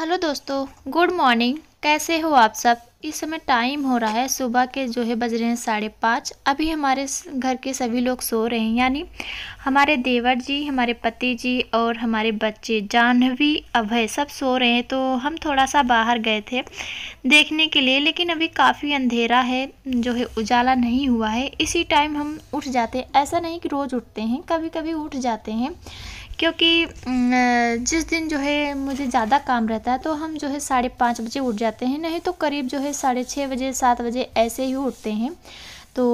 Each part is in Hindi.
हेलो दोस्तों गुड मॉर्निंग कैसे हो आप सब इस समय टाइम हो रहा है सुबह के जो है बज रहे हैं साढ़े पाँच अभी हमारे घर के सभी लोग सो रहे हैं यानी हमारे देवर जी हमारे पति जी और हमारे बच्चे जाह्नवी अभय सब सो रहे हैं तो हम थोड़ा सा बाहर गए थे देखने के लिए लेकिन अभी काफ़ी अंधेरा है जो है उजाला नहीं हुआ है इसी टाइम हम उठ जाते ऐसा नहीं कि रोज़ उठते हैं कभी कभी उठ जाते हैं क्योंकि जिस दिन जो है मुझे ज़्यादा काम रहता है तो हम जो है साढ़े पाँच बजे उठ जाते हैं नहीं तो करीब जो है साढ़े छः बजे सात बजे ऐसे ही उठते हैं तो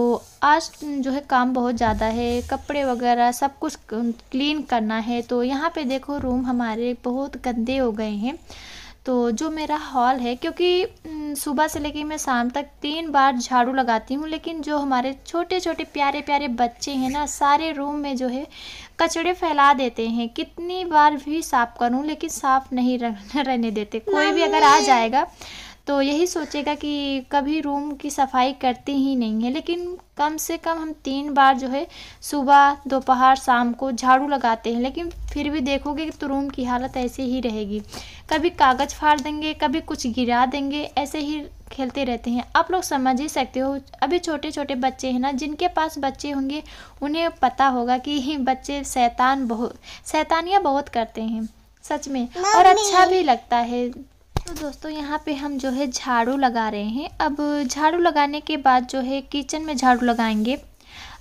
आज जो है काम बहुत ज़्यादा है कपड़े वगैरह सब कुछ क्लीन करना है तो यहाँ पे देखो रूम हमारे बहुत गंदे हो गए हैं तो जो मेरा हॉल है क्योंकि सुबह से लेकर मैं शाम तक तीन बार झाड़ू लगाती हूँ लेकिन जो हमारे छोटे छोटे प्यारे प्यारे बच्चे हैं ना सारे रूम में जो है कचड़े फैला देते हैं कितनी बार भी साफ करूं लेकिन साफ नहीं रहने देते कोई भी अगर आ जाएगा तो यही सोचेगा कि कभी रूम की सफाई करती ही नहीं है लेकिन कम से कम हम तीन बार जो है सुबह दोपहर शाम को झाड़ू लगाते हैं लेकिन फिर भी देखोगे कि तो रूम की हालत ऐसे ही रहेगी कभी कागज़ फाड़ देंगे कभी कुछ गिरा देंगे ऐसे ही खेलते रहते हैं आप लोग समझ ही सकते हो अभी छोटे छोटे बच्चे हैं ना जिनके पास बच्चे होंगे उन्हें पता होगा कि बच्चे शैतान बहुत शैतानियाँ बहुत करते हैं सच में और अच्छा भी लगता है तो दोस्तों यहाँ पे हम जो है झाड़ू लगा रहे हैं अब झाड़ू लगाने के बाद जो है किचन में झाड़ू लगाएंगे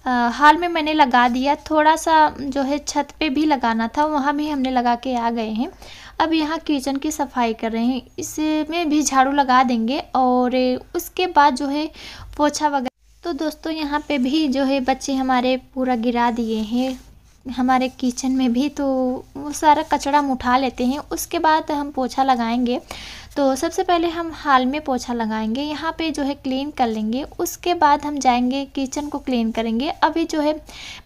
आ, हाल में मैंने लगा दिया थोड़ा सा जो है छत पे भी लगाना था वहाँ भी हमने लगा के आ गए हैं अब यहाँ किचन की सफाई कर रहे हैं इसमें भी झाड़ू लगा देंगे और उसके बाद जो है पोछा वगैरह तो दोस्तों यहाँ पे भी जो है बच्चे हमारे पूरा गिरा दिए हैं हमारे किचन में भी तो वो सारा कचड़ा हम उठा लेते हैं उसके बाद हम पोछा लगाएंगे तो सबसे पहले हम हाल में पोछा लगाएंगे यहाँ पे जो है क्लीन कर लेंगे उसके बाद हम जाएंगे किचन को क्लीन करेंगे अभी जो है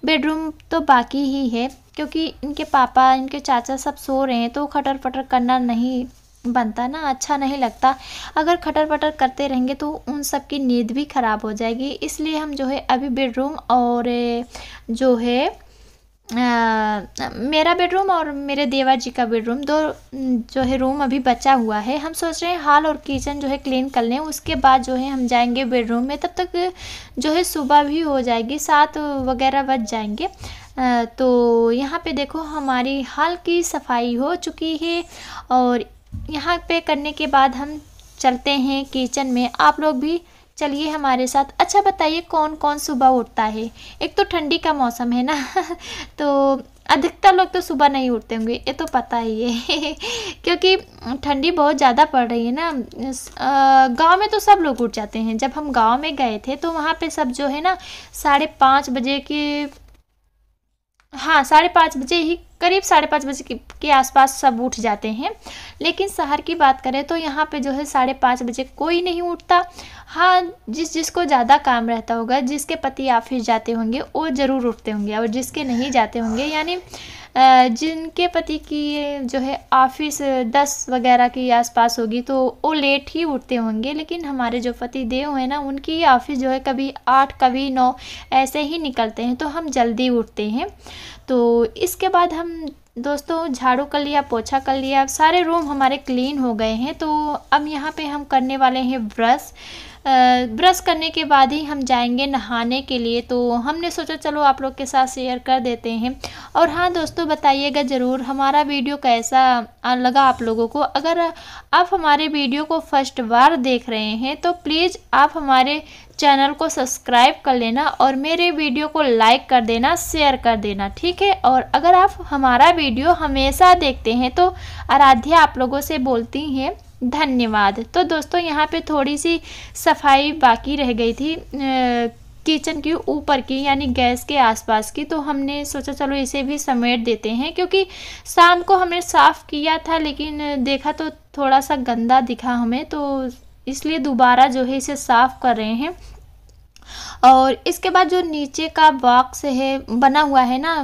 बेडरूम तो बाकी ही है क्योंकि इनके पापा इनके चाचा सब सो रहे हैं तो खटर पटर करना नहीं बनता ना अच्छा नहीं लगता अगर खटर पटर करते रहेंगे तो उन सब की नींद भी ख़राब हो जाएगी इसलिए हम जो है अभी बेडरूम और जो है मेरा बेडरूम और मेरे देवर जी का बेडरूम दो जो है रूम अभी बचा हुआ है हम सोच रहे हैं हॉल और किचन जो है क्लीन कर लें उसके बाद जो है हम जाएंगे बेडरूम में तब तक जो है सुबह भी हो जाएगी सात वगैरह बज जाएंगे तो यहाँ पे देखो हमारी हाल की सफाई हो चुकी है और यहाँ पे करने के बाद हम चलते हैं किचन में आप लोग भी चलिए हमारे साथ अच्छा बताइए कौन कौन सुबह उठता है एक तो ठंडी का मौसम है ना तो अधिकतर लोग तो सुबह नहीं उठते होंगे ये तो पता ही है क्योंकि ठंडी बहुत ज़्यादा पड़ रही है ना गांव में तो सब लोग उठ जाते हैं जब हम गांव में गए थे तो वहाँ पे सब जो है ना साढ़े पाँच बजे के हाँ साढ़े पाँच बजे ही करीब साढ़े पाँच बजे के, आसपास सब उठ जाते हैं लेकिन शहर की बात करें तो यहाँ पे जो है साढ़े पाँच बजे कोई नहीं उठता हाँ जिस जिसको ज़्यादा काम रहता होगा जिसके पति ऑफिस जाते होंगे वो ज़रूर उठते होंगे और जिसके नहीं जाते होंगे यानी जिनके पति की जो है ऑफिस दस वगैरह के आसपास होगी तो वो लेट ही उठते होंगे लेकिन हमारे जो पति देव हैं ना उनकी ऑफिस जो है कभी आठ कभी नौ ऐसे ही निकलते हैं तो हम जल्दी उठते हैं तो इसके बाद हम हम दोस्तों झाड़ू कर लिया पोछा कर लिया सारे रूम हमारे क्लीन हो गए हैं तो अब यहाँ पे हम करने वाले हैं ब्रश ब्रश करने के बाद ही हम जाएंगे नहाने के लिए तो हमने सोचा चलो आप लोग के साथ शेयर कर देते हैं और हाँ दोस्तों बताइएगा ज़रूर हमारा वीडियो कैसा लगा आप लोगों को अगर आप हमारे वीडियो को फर्स्ट बार देख रहे हैं तो प्लीज़ आप हमारे चैनल को सब्सक्राइब कर लेना और मेरे वीडियो को लाइक कर देना शेयर कर देना ठीक है और अगर आप हमारा वीडियो हमेशा देखते हैं तो आराध्या आप लोगों से बोलती हैं धन्यवाद तो दोस्तों यहाँ पे थोड़ी सी सफाई बाकी रह गई थी किचन की ऊपर की यानी गैस के आसपास की तो हमने सोचा चलो इसे भी समेट देते हैं क्योंकि शाम को हमने साफ़ किया था लेकिन देखा तो थोड़ा सा गंदा दिखा हमें तो इसलिए दोबारा जो है इसे साफ़ कर रहे हैं और इसके बाद जो नीचे का बॉक्स है बना हुआ है ना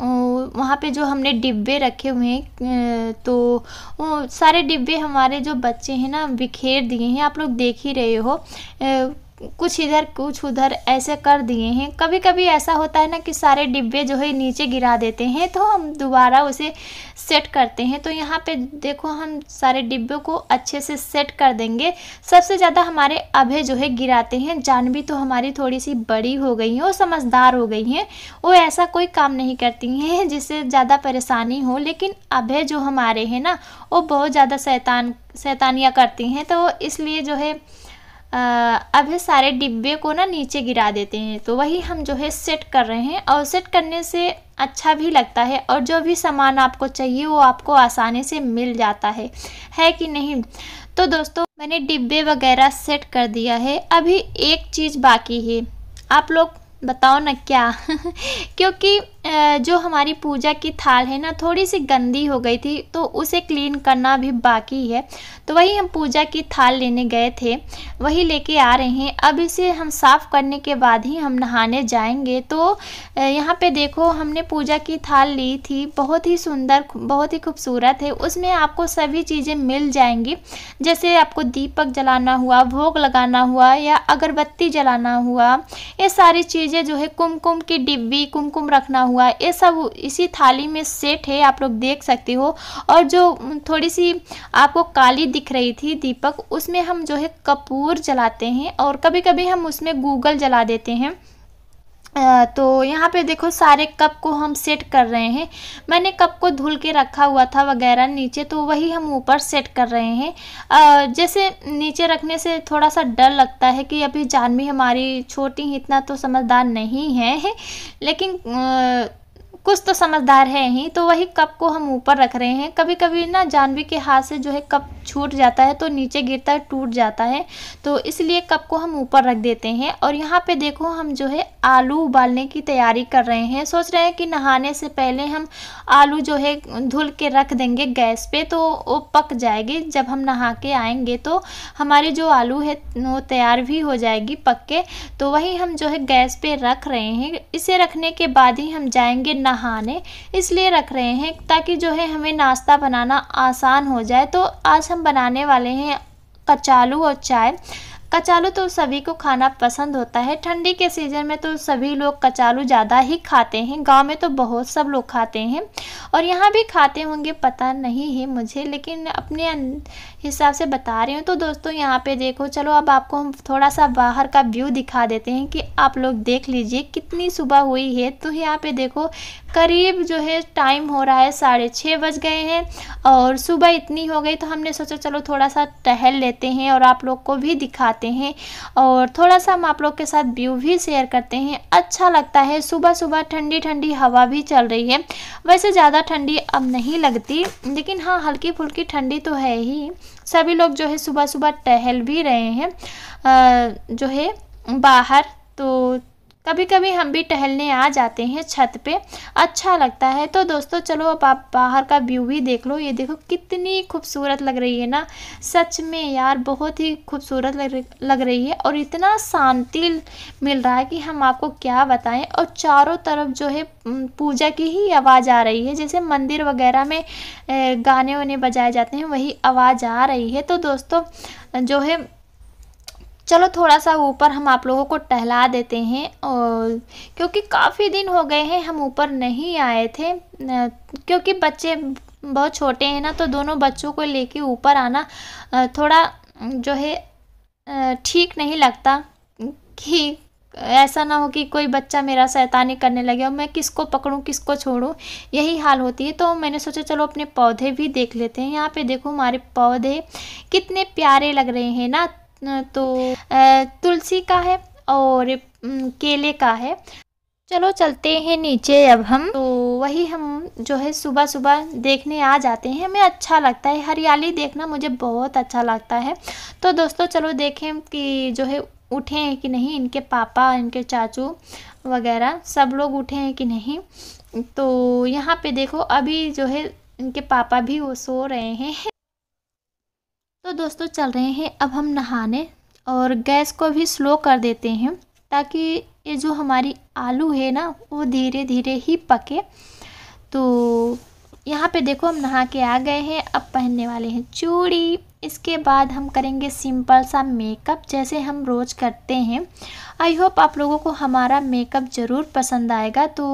वहाँ पे जो हमने डिब्बे रखे हुए हैं तो वो सारे डिब्बे हमारे जो बच्चे हैं ना बिखेर दिए हैं आप लोग देख ही रहे हो कुछ इधर कुछ उधर ऐसे कर दिए हैं कभी कभी ऐसा होता है ना कि सारे डिब्बे जो है नीचे गिरा देते हैं तो हम दोबारा उसे सेट करते हैं तो यहाँ पे देखो हम सारे डिब्बे को अच्छे से सेट कर देंगे सबसे ज़्यादा हमारे अभे जो है गिराते हैं जानवी तो हमारी थोड़ी सी बड़ी हो गई हैं वो समझदार हो गई हैं वो ऐसा कोई काम नहीं करती हैं जिससे ज़्यादा परेशानी हो लेकिन अभे जो हमारे हैं ना वो बहुत ज़्यादा शैतान शैतानियाँ करती हैं तो इसलिए जो है अब ये सारे डिब्बे को ना नीचे गिरा देते हैं तो वही हम जो है सेट कर रहे हैं और सेट करने से अच्छा भी लगता है और जो भी सामान आपको चाहिए वो आपको आसानी से मिल जाता है है कि नहीं तो दोस्तों मैंने डिब्बे वगैरह सेट कर दिया है अभी एक चीज़ बाकी है आप लोग बताओ ना क्या क्योंकि जो हमारी पूजा की थाल है ना थोड़ी सी गंदी हो गई थी तो उसे क्लीन करना भी बाकी है तो वही हम पूजा की थाल लेने गए थे वही लेके आ रहे हैं अब इसे हम साफ़ करने के बाद ही हम नहाने जाएंगे तो यहाँ पे देखो हमने पूजा की थाल ली थी बहुत ही सुंदर बहुत ही खूबसूरत है उसमें आपको सभी चीज़ें मिल जाएंगी जैसे आपको दीपक जलाना हुआ भोग लगाना हुआ या अगरबत्ती जलाना हुआ ये सारी चीज़ें जो है कुमकुम की डिब्बी कुमकुम रखना हुआ हुआ ये सब इसी थाली में सेट है आप लोग देख सकते हो और जो थोड़ी सी आपको काली दिख रही थी दीपक उसमें हम जो है कपूर जलाते हैं और कभी कभी हम उसमें गूगल जला देते हैं तो यहाँ पे देखो सारे कप को हम सेट कर रहे हैं मैंने कप को धुल के रखा हुआ था वगैरह नीचे तो वही हम ऊपर सेट कर रहे हैं जैसे नीचे रखने से थोड़ा सा डर लगता है कि अभी जानवी हमारी छोटी इतना तो समझदार नहीं है लेकिन कुछ तो समझदार है ही तो वही कप को हम ऊपर रख रहे हैं कभी कभी ना जानवी के हाथ से जो है कप छूट जाता है तो नीचे गिरता है टूट जाता है तो इसलिए कप को हम ऊपर रख देते हैं और यहाँ पे देखो हम जो है आलू उबालने की तैयारी कर रहे हैं सोच रहे हैं कि नहाने से पहले हम आलू जो है धुल के रख देंगे गैस पे तो वो पक जाएगी जब हम नहा के आएंगे तो हमारी जो आलू है वो तैयार भी हो जाएगी पक के तो वही हम जो है गैस पर रख रहे हैं इसे रखने के बाद ही हम जाएँगे नहाने इसलिए रख रहे हैं ताकि जो है हमें नाश्ता बनाना आसान हो जाए तो आज हम बनाने वाले हैं कचालू और चाय कचालू तो सभी को खाना पसंद होता है ठंडी के सीज़न में तो सभी लोग कचालू ज़्यादा ही खाते हैं गांव में तो बहुत सब लोग खाते हैं और यहाँ भी खाते होंगे पता नहीं है मुझे लेकिन अपने हिसाब से बता रही हूँ तो दोस्तों यहाँ पे देखो चलो अब आपको हम थोड़ा सा बाहर का व्यू दिखा देते हैं कि आप लोग देख लीजिए कितनी सुबह हुई है तो यहाँ पर देखो करीब जो है टाइम हो रहा है साढ़े छः बज गए हैं और सुबह इतनी हो गई तो हमने सोचा चलो थोड़ा सा टहल लेते हैं और आप लोग को भी दिखाते आते हैं और थोड़ा सा हम आप लोग के साथ व्यू भी शेयर करते हैं अच्छा लगता है सुबह सुबह ठंडी ठंडी हवा भी चल रही है वैसे ज़्यादा ठंडी अब नहीं लगती लेकिन हाँ हल्की फुल्की ठंडी तो है ही सभी लोग जो है सुबह सुबह टहल भी रहे हैं जो है बाहर तो कभी कभी हम भी टहलने आ जाते हैं छत पे अच्छा लगता है तो दोस्तों चलो अब आप बाहर का व्यू भी देख लो ये देखो कितनी खूबसूरत लग रही है ना सच में यार बहुत ही खूबसूरत लग रही है और इतना शांति मिल रहा है कि हम आपको क्या बताएं और चारों तरफ जो है पूजा की ही आवाज़ आ रही है जैसे मंदिर वगैरह में गाने वाने बजाए जाते हैं वही आवाज़ आ रही है तो दोस्तों जो है चलो थोड़ा सा ऊपर हम आप लोगों को टहला देते हैं और क्योंकि काफ़ी दिन हो गए हैं हम ऊपर नहीं आए थे क्योंकि बच्चे बहुत छोटे हैं ना तो दोनों बच्चों को लेके ऊपर आना थोड़ा जो है ठीक नहीं लगता कि ऐसा ना हो कि कोई बच्चा मेरा शैतानी करने लगे और मैं किसको पकड़ूं किसको छोड़ूं यही हाल होती है तो मैंने सोचा चलो अपने पौधे भी देख लेते हैं यहाँ पे देखो हमारे पौधे कितने प्यारे लग रहे हैं ना तो तुलसी का है और केले का है चलो चलते हैं नीचे अब हम तो वही हम जो है सुबह सुबह देखने आ जाते हैं हमें अच्छा लगता है हरियाली देखना मुझे बहुत अच्छा लगता है तो दोस्तों चलो देखें कि जो है उठे हैं कि नहीं इनके पापा इनके चाचू वगैरह सब लोग उठे हैं कि नहीं तो यहाँ पे देखो अभी जो है इनके पापा भी वो सो रहे हैं तो दोस्तों चल रहे हैं अब हम नहाने और गैस को भी स्लो कर देते हैं ताकि ये जो हमारी आलू है ना वो धीरे धीरे ही पके तो यहाँ पे देखो हम नहा के आ गए हैं अब पहनने वाले हैं चूड़ी इसके बाद हम करेंगे सिंपल सा मेकअप जैसे हम रोज़ करते हैं आई होप आप लोगों को हमारा मेकअप ज़रूर पसंद आएगा तो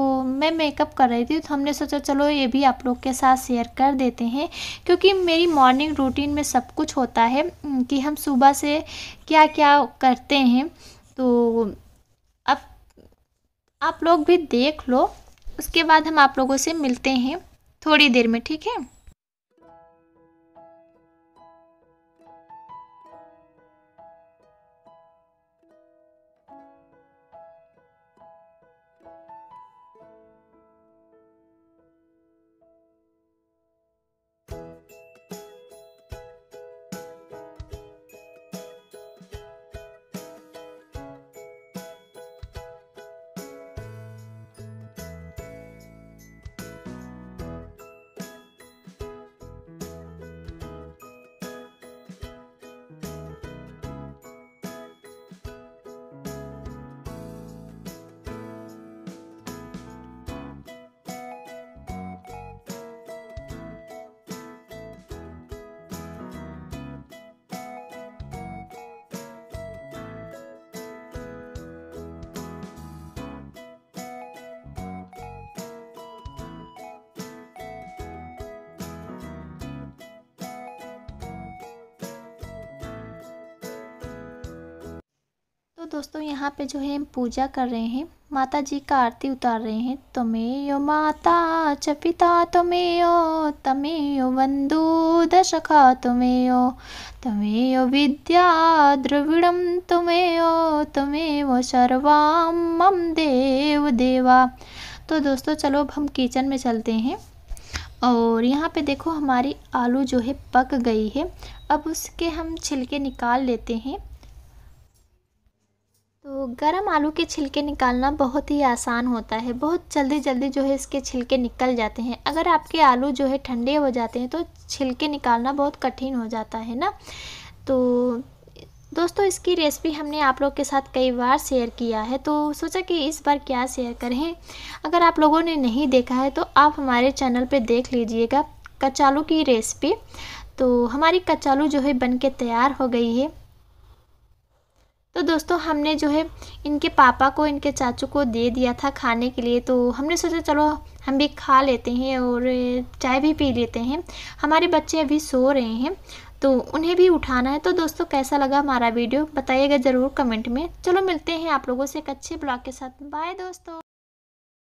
मैं मेकअप कर रही थी तो हमने सोचा चलो ये भी आप लोग के साथ शेयर कर देते हैं क्योंकि मेरी मॉर्निंग रूटीन में सब कुछ होता है कि हम सुबह से क्या क्या करते हैं तो अब आप लोग भी देख लो उसके बाद हम आप लोगों से मिलते हैं थोड़ी देर में ठीक है तो दोस्तों यहाँ पे जो है हम पूजा कर रहे हैं माता जी का आरती उतार रहे हैं तुम्हें यो माता च पिता तमेयो यो तमेयो यो बंधु दशखा तमेयो यो विद्या द्रविड़म तुम्हें वो सर्वाम मम देव देवा तो दोस्तों चलो अब हम किचन में चलते हैं और यहाँ पे देखो हमारी आलू जो है पक गई है अब उसके हम छिलके निकाल लेते हैं तो गरम आलू के छिलके निकालना बहुत ही आसान होता है बहुत जल्दी जल्दी जो है इसके छिलके निकल जाते हैं अगर आपके आलू जो है ठंडे हो जाते हैं तो छिलके निकालना बहुत कठिन हो जाता है ना तो दोस्तों इसकी रेसिपी हमने आप लोग के साथ कई बार शेयर किया है तो सोचा कि इस बार क्या शेयर करें अगर आप लोगों ने नहीं देखा है तो आप हमारे चैनल पर देख लीजिएगा कचालू की रेसिपी तो हमारी कचालू जो है बन के तैयार हो गई है तो दोस्तों हमने जो है इनके पापा को इनके चाचू को दे दिया था खाने के लिए तो हमने सोचा चलो हम भी खा लेते हैं और चाय भी पी लेते हैं हमारे बच्चे अभी सो रहे हैं तो उन्हें भी उठाना है तो दोस्तों कैसा लगा हमारा वीडियो बताइएगा ज़रूर कमेंट में चलो मिलते हैं आप लोगों से एक अच्छे ब्लॉग के साथ बाय दोस्तों